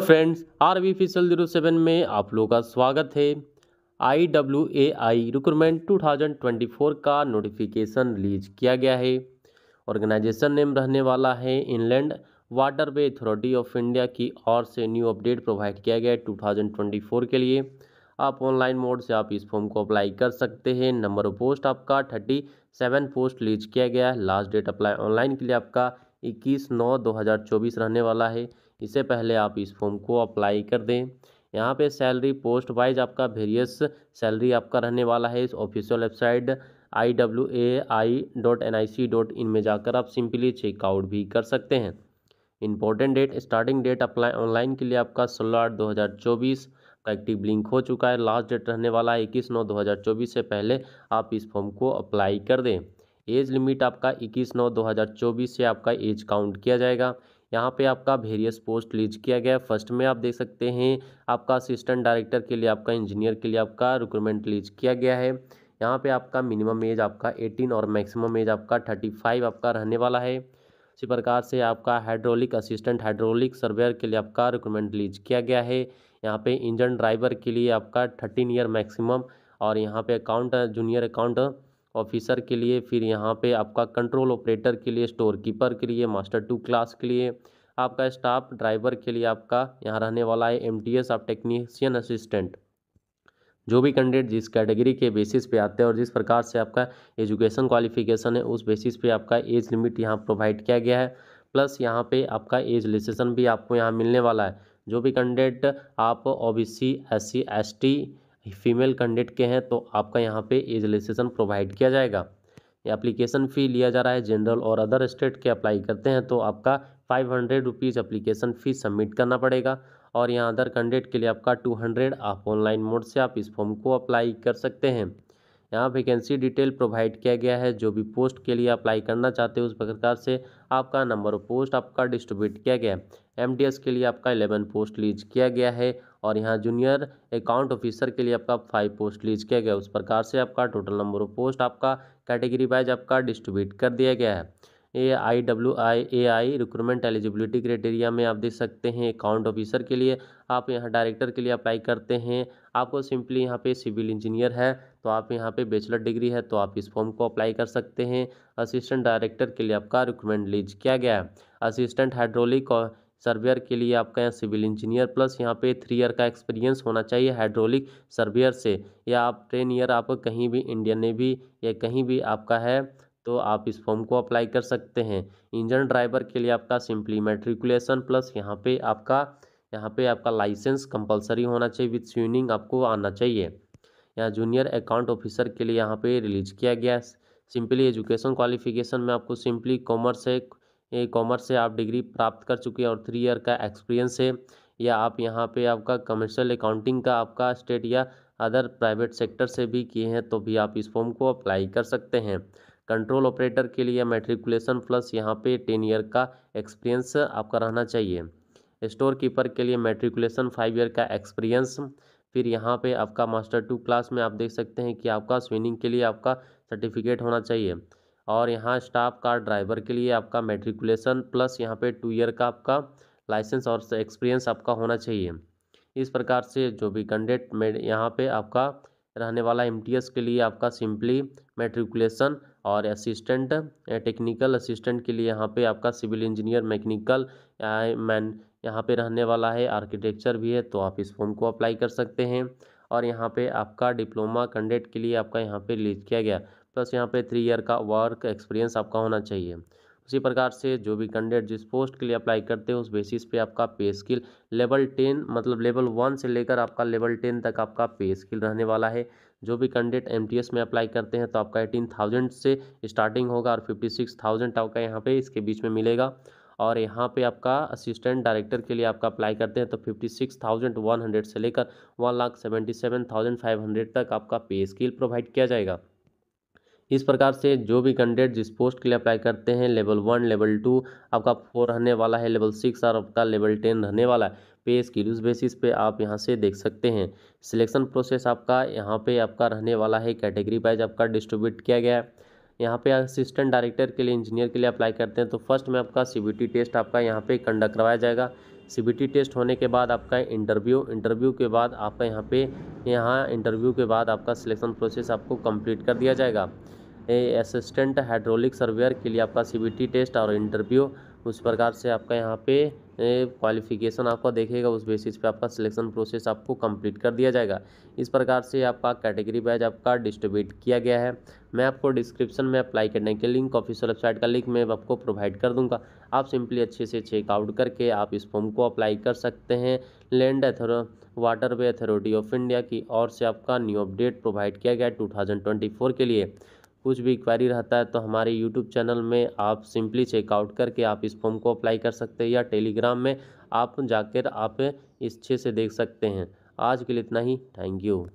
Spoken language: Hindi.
तो फ्रेंड्स आर वी फिसल जीरो सेवन में आप लोगों का स्वागत है I W A I recruitment two thousand twenty four का नोटिफिकेशन रिलीज किया गया है ऑर्गेनाइजेशन नेम रहने वाला है inland waterway authority of India की ओर से न्यू अपडेट प्रोवाइड किया गया है टू थाउजेंड ट्वेंटी फोर के लिए आप ऑनलाइन मोड से आप इस फॉर्म को अप्लाई कर सकते हैं नंबर ऑफ पोस्ट आपका थर्टी सेवन पोस्ट लीज किया गया है लास्ट डेट अप्लाई ऑनलाइन के लिए आपका इक्कीस नौ दो हज़ार चौबीस रहने वाला है इससे पहले आप इस फॉर्म को अप्लाई कर दें यहाँ पे सैलरी पोस्ट वाइज आपका वेरियस सैलरी आपका रहने वाला है इस official website I W A I dot N I C dot in में जाकर आप सिंपली चेकआउट भी कर सकते हैं important date starting date apply online के लिए आपका सोलह आठ दो हज़ार चौबीस का एक्टिव लिंक हो चुका है लास्ट डेट रहने वाला है इक्कीस नौ दो हज़ार चौबीस से पहले आप इस फॉर्म को अप्लाई कर दें एज लिमिट आपका इक्कीस नौ दो हज़ार चौबीस से आपका एज काउंट किया जाएगा यहाँ पे आपका वेरियस पोस्ट लीज किया गया है फर्स्ट में आप देख सकते हैं आपका असिस्टेंट डायरेक्टर के लिए आपका इंजीनियर के लिए आपका रिक्रूटमेंट लीज किया गया है यहाँ पे आपका मिनिमम एज आपका एटीन और मैक्सिमम एज आपका थर्टी फाइव आपका रहने वाला है इसी प्रकार से आपका हाइड्रोलिक असिस्टेंट हाइड्रोलिक सर्वेयर के लिए आपका रिक्रूटमेंट लीज किया गया है यहाँ पर इंजन ड्राइवर के लिए आपका थर्टीन ईयर मैक्सिमम और यहाँ पे अकाउंट जूनियर अकाउंट ऑफिसर के लिए फिर यहाँ पे आपका कंट्रोल ऑपरेटर के लिए स्टोर कीपर के लिए मास्टर टू क्लास के लिए आपका स्टाफ ड्राइवर के लिए आपका यहाँ रहने वाला है एम आप टेक्नीशियन असिस्टेंट जो भी कैंडिडेट जिस कैटेगरी के बेसिस पे आते हैं और जिस प्रकार से आपका एजुकेशन क्वालिफिकेशन है उस बेसिस पे आपका एज लिमिट यहाँ प्रोवाइड किया गया है प्लस यहाँ पे आपका एज लिसेशन भी आपको यहाँ मिलने वाला है जो भी कैंडिडेट आप O B C S C S T female candidate के हैं तो आपका यहाँ पे एज रिलेशन प्रोवाइड किया जाएगा एप्लीकेशन फ़ी लिया जा रहा है जनरल और अदर स्टेट के अप्लाई करते हैं तो आपका five hundred rupees application fee submit करना पड़ेगा और यहाँ अदर कैंडिडेट के लिए आपका टू हंड्रेड आप ऑनलाइन मोड से आप इस फॉर्म को अप्लाई कर सकते हैं यहाँ वैकेंसी डिटेल प्रोवाइड किया गया है जो भी पोस्ट के लिए अप्लाई करना चाहते हो उस प्रकार से आपका नंबर ऑफ पोस्ट आपका डिस्ट्रीब्यूट किया गया है एम के लिए आपका एलेवन पोस्ट लीज किया गया है और यहाँ जूनियर अकाउंट ऑफिसर के लिए आपका फाइव पोस्ट लीज किया गया उस प्रकार से आपका टोटल नंबर ऑफ पोस्ट आपका कैटेगरी वाइज आपका डिस्ट्रीब्यूट कर दिया गया है A I W I A I recruitment eligibility criteria में आप देख सकते हैं अकाउंट ऑफिसर के लिए आप यहाँ डायरेक्टर के लिए अप्लाई करते हैं आपको सिंपली यहाँ पे सिविल इंजीनियर है तो आप यहाँ पे बैचलर डिग्री है तो आप इस फॉर्म को अप्लाई कर सकते हैं असिस्टेंट डायरेक्टर के लिए आपका रिक्रूटमेंट लीज किया गया है असिस्टेंट हाइड्रोलिक सर्वेयर के लिए आपका यहाँ सिविल इंजीनियर प्लस यहाँ पे थ्री ईयर का एक्सपीरियंस होना चाहिए हाइड्रोलिक सर्वेयर से या आप टेन ईयर आप कहीं भी इंडियन नेवी या कहीं भी आपका है तो आप इस फॉर्म को अप्लाई कर सकते हैं इंजन ड्राइवर के लिए आपका सिंपली मेट्रिकुलेशन प्लस यहाँ पे आपका यहाँ पे आपका लाइसेंस कंपलसरी होना चाहिए विथ स्विनिंग आपको आना चाहिए यहाँ जूनियर अकाउंट ऑफिसर के लिए यहाँ पे रिलीज किया गया सिंपली एजुकेशन क्वालिफिकेशन में आपको सिंपली कॉमर्स है कॉमर्स से आप डिग्री प्राप्त कर चुके हैं और थ्री ईयर का एक्सपीरियंस है या आप यहाँ पे आपका कमर्शियल अकाउंटिंग का आपका स्टेट या अदर प्राइवेट सेक्टर से भी किए हैं तो भी आप इस फॉर्म को अप्लाई कर सकते हैं कंट्रोल ऑपरेटर के लिए मेट्रिकुलेशन प्लस यहाँ पे टेन ईयर का एक्सपीरियंस आपका रहना चाहिए स्टोर कीपर के लिए मेट्रिकुलेशन फाइव ईयर का एक्सपीरियंस फिर यहाँ पे आपका मास्टर टू क्लास में आप देख सकते हैं कि आपका स्विमिंग के लिए आपका सर्टिफिकेट होना चाहिए और यहाँ स्टाफ कार ड्राइवर के लिए आपका मेट्रिकुलेशन प्लस यहाँ पे टू ईयर का आपका लाइसेंस और एक्सपीरियंस आपका होना चाहिए इस प्रकार से जो भी कैंडिडेट में यहाँ पे आपका रहने वाला एम के लिए आपका सिंपली मेट्रिकुलेशन और असिस्टेंट टेक्निकल असिस्टेंट के लिए यहाँ पे आपका सिविल इंजीनियर मैकेनिकल मैन यहाँ पे रहने वाला है आर्किटेक्चर भी है तो आप इस फॉर्म को अप्लाई कर सकते हैं और यहाँ पे आपका डिप्लोमा कैंडिडेट के लिए आपका यहाँ पे लिख किया गया प्लस यहाँ पे थ्री ईयर का वर्क एक्सपीरियंस आपका होना चाहिए उसी प्रकार से जो भी कैंडिडेट जिस पोस्ट के लिए अप्लाई करते हैं उस बेसिस पे आपका पे स्किल लेवल टेन मतलब लेवल वन से लेकर आपका लेवल टेन तक आपका पे स्किल रहने वाला है जो भी कैंडिडेट एम में अप्लाई करते हैं तो आपका एटीन थाउजेंड से स्टार्टिंग होगा और फिफ्टी सिक्स थाउजेंड आपका यहाँ पे इसके बीच में मिलेगा और यहाँ पे आपका असिस्टेंट डायरेक्टर के लिए आपका अप्लाई करते हैं तो fifty six thousand one hundred से लेकर one lakh seventy seven thousand five hundred तक आपका पे स्किल प्रोवाइड किया जाएगा इस प्रकार से जो भी कैंडिडेट जिस पोस्ट के लिए अप्लाई करते हैं लेवल वन लेवल टू आपका फोर रहने वाला है लेवल सिक्स और आपका लेवल टेन रहने वाला है पे स्किल उस बेसिस पे आप यहाँ से देख सकते हैं सिलेक्शन प्रोसेस आपका यहाँ पे आपका रहने वाला है कैटेगरी वाइज आपका डिस्ट्रीब्यूट किया गया है यहाँ पे असिस्टेंट डायरेक्टर के लिए इंजीनियर के लिए अप्लाई करते हैं तो फर्स्ट में आपका सी टेस्ट आपका यहाँ पर कंडक्ट करवाया जाएगा सी टेस्ट होने के बाद आपका इंटरव्यू इंटरव्यू के बाद आपका यहाँ पे यहाँ इंटरव्यू के बाद आपका सिलेक्शन प्रोसेस आपको कंप्लीट कर दिया जाएगा असिस्टेंट हाइड्रोलिक सर्वेयर के लिए आपका सी टेस्ट और इंटरव्यू उस प्रकार से आपका यहाँ पे क्वालिफिकेशन आपका देखेगा उस बेसिस पे आपका सिलेक्शन प्रोसेस आपको कंप्लीट कर दिया जाएगा इस प्रकार से आपका कैटेगरी वाइज आपका डिस्ट्रीब्यूट किया गया है मैं आपको डिस्क्रिप्शन में अप्लाई करने के लिंक ऑफिशियल वेबसाइट का लिंक मैं आपको प्रोवाइड कर दूंगा आप सिंपली अच्छे से चेकआउट करके आप इस फॉर्म को अप्लाई कर सकते हैं land water waterway authority of India की ओर से आपका न्यू अपडेट प्रोवाइड किया गया टू के लिए कुछ भी क्वारी रहता है तो हमारे यूट्यूब चैनल में आप सिंपली चेकआउट करके आप इस फॉर्म को अप्लाई कर सकते हैं या टेलीग्राम में आप जाकर आप इस अच्छे से देख सकते हैं आज के लिए इतना ही थैंक यू